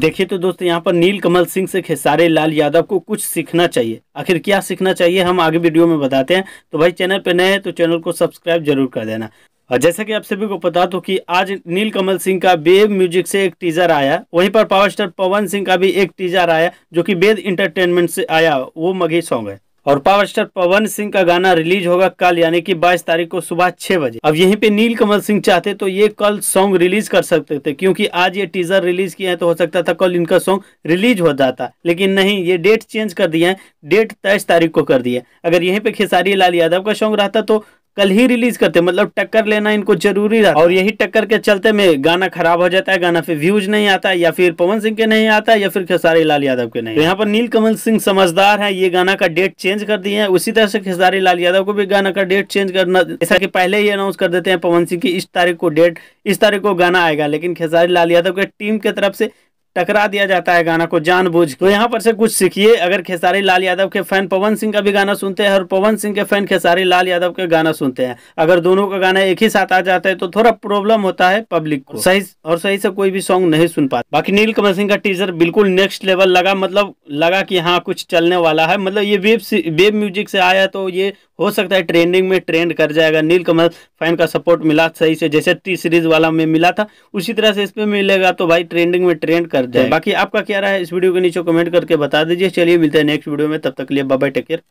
देखिए तो दोस्तों यहाँ पर नील कमल सिंह से खेसारे लाल यादव को कुछ सीखना चाहिए आखिर क्या सीखना चाहिए हम आगे वीडियो में बताते हैं तो भाई चैनल पर नए हैं तो चैनल को सब्सक्राइब जरूर कर देना और जैसा कि आप सभी को पता तो कि आज नील कमल सिंह का बेब म्यूजिक से एक टीजर आया वहीं पर पावर स्टार पवन सिंह का भी एक टीजर आया जो कि वेद इंटरटेनमेंट से आया वो मघे सॉन्ग है और पावर स्टार पवन सिंह का गाना रिलीज होगा कल यानी कि 22 तारीख को सुबह छह बजे अब यहीं पे नील कमल सिंह चाहते तो ये कल सॉन्ग रिलीज कर सकते थे क्योंकि आज ये टीजर रिलीज किया है तो हो सकता था कल इनका सॉन्ग रिलीज हो जाता लेकिन नहीं ये डेट चेंज कर दिया है डेट तेईस तारीख को कर दिया अगर यहीं पे खेसारी लाल यादव का सॉन्ग रहता तो कल ही रिलीज करते मतलब टक्कर लेना इनको जरूरी था और यही टक्कर के चलते में गाना खराब हो जाता है गाना फिर व्यूज नहीं आता या फिर पवन सिंह के नहीं आता या फिर खेसारी लाल यादव के नहीं तो यहाँ पर नील कमल सिंह समझदार है ये गाना का डेट चेंज कर दिए हैं उसी तरह से खेसारी लाल यादव को भी गाना का डेट चेंज करना जैसा की पहले ही अनाउंस कर देते हैं पवन सिंह की इस तारीख को डेट इस तारीख को गाना आएगा लेकिन खेसारी लाल यादव के टीम के तरफ से टकरा दिया जाता है गाना को जानबूझ तो यहाँ पर से कुछ सीखिए अगर खेसारी लाल यादव के फैन पवन सिंह का भी गाना सुनते हैं और पवन सिंह के फैन खेसारी लाल यादव के गाना सुनते हैं अगर दोनों का गाना एक ही साथ आ जाता है तो थोड़ा प्रॉब्लम होता है पब्लिक को सही और सही से कोई भी सॉन्ग नहीं सुन पाता बाकी नील कमल सिंह का टीजर बिल्कुल नेक्स्ट लेवल लगा मतलब लगा की हाँ कुछ चलने वाला है मतलब ये वेब वेब म्यूजिक से आया तो ये हो सकता है ट्रेंडिंग में ट्रेंड कर जाएगा नील कमल फैन का सपोर्ट मिला सही से जैसे टी सीरीज वाला में मिला था उसी तरह से इसमें मिलेगा तो भाई ट्रेंडिंग में ट्रेंड कर कर जाए बाकी आपका क्या रहा है इस वीडियो के नीचे कमेंट करके बता दीजिए चलिए मिलते हैं नेक्स्ट वीडियो में तब तक के लिए बाबा टेक केयर